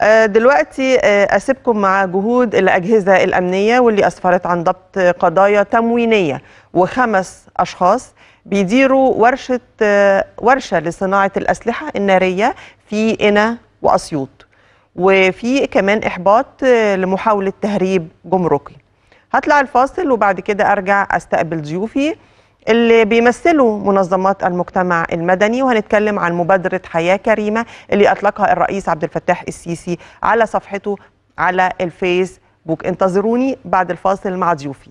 آه، دلوقتي آه، أسيبكم مع جهود الأجهزة الأمنية واللي أسفرت عن ضبط قضايا تموينية وخمس أشخاص بيديروا ورشة آه، ورشة لصناعة الأسلحة النارية في إنا وأسيوط وفي كمان إحباط لمحاولة تهريب جمركي هطلع الفاصل وبعد كده أرجع أستقبل ضيوفي اللي بيمثلوا منظمات المجتمع المدني وهنتكلم عن مبادرة حياة كريمة اللي أطلقها الرئيس عبد الفتاح السيسي على صفحته على الفيسبوك انتظروني بعد الفاصل مع ضيوفي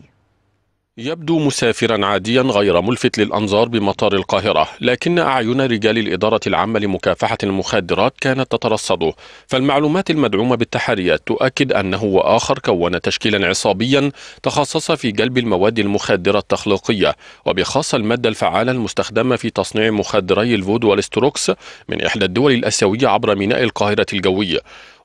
يبدو مسافرا عاديا غير ملفت للأنظار بمطار القاهرة لكن أعين رجال الإدارة العامة لمكافحة المخدرات كانت تترصده فالمعلومات المدعومة بالتحريات تؤكد أنه وآخر كون تشكيلا عصابيا تخصص في جلب المواد المخدرة التخليقية وبخاصة المادة الفعالة المستخدمة في تصنيع مخدري الفود والستروكس من إحدى الدول الأسيوية عبر ميناء القاهرة الجوي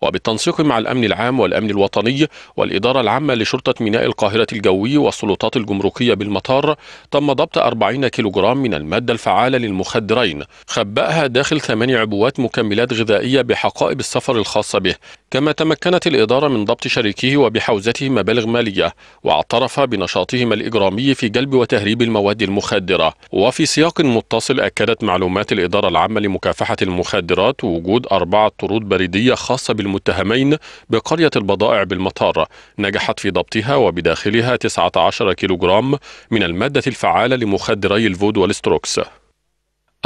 وبالتنسيق مع الأمن العام والأمن الوطني والإدارة العامة لشرطة ميناء القاهرة الجوي والسلطات الجمركية بالمطار تم ضبط 40 كيلوغرام من المادة الفعالة للمخدرين خبأها داخل ثمان عبوات مكملات غذائية بحقائب السفر الخاصة به كما تمكنت الإدارة من ضبط شريكه وبحوزته مبالغ مالية واعترف بنشاطهما الإجرامي في جلب وتهريب المواد المخدرة وفي سياق متصل أكدت معلومات الإدارة العامة لمكافحة المخدرات وجود أربعة طرود بريدية خاصة بالمخدرات المتهمين بقرية البضائع بالمطار نجحت في ضبطها وبداخلها 19 كيلوغرام من المادة الفعالة لمخدري الفود والستروكس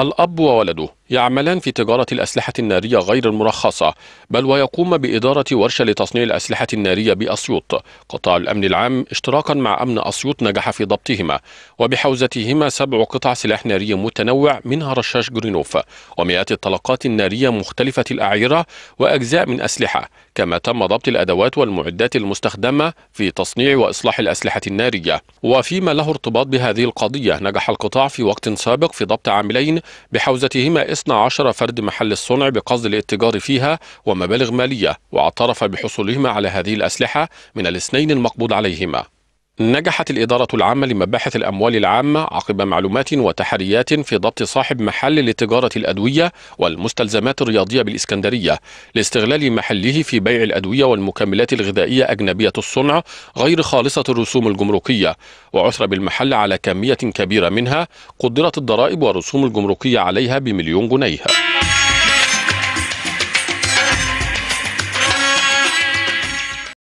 الأب وولده يعملان في تجارة الأسلحة النارية غير المرخصة بل ويقوم بإدارة ورشة لتصنيع الأسلحة النارية بأسيوط قطاع الأمن العام اشتراكا مع أمن أسيوط نجح في ضبطهما وبحوزتهما سبع قطع سلاح ناري متنوع منها رشاش جرينوف ومئات الطلقات النارية مختلفة الأعيرة وأجزاء من أسلحة كما تم ضبط الأدوات والمعدات المستخدمة في تصنيع وإصلاح الأسلحة النارية وفيما له ارتباط بهذه القضية نجح القطاع في وقت سابق في ضبط عاملين بحوزتهما عشر فرد محل الصنع بقصد الاتجار فيها ومبالغ مالية واعترف بحصولهما على هذه الأسلحة من الاثنين المقبوض عليهما نجحت الإدارة العامة لمباحث الأموال العامة عقب معلومات وتحريات في ضبط صاحب محل لتجارة الأدوية والمستلزمات الرياضية بالإسكندرية لاستغلال محله في بيع الأدوية والمكملات الغذائية أجنبية الصنع غير خالصة الرسوم الجمركية وعثر بالمحل على كمية كبيرة منها قدرت الضرائب والرسوم الجمركية عليها بمليون جنيه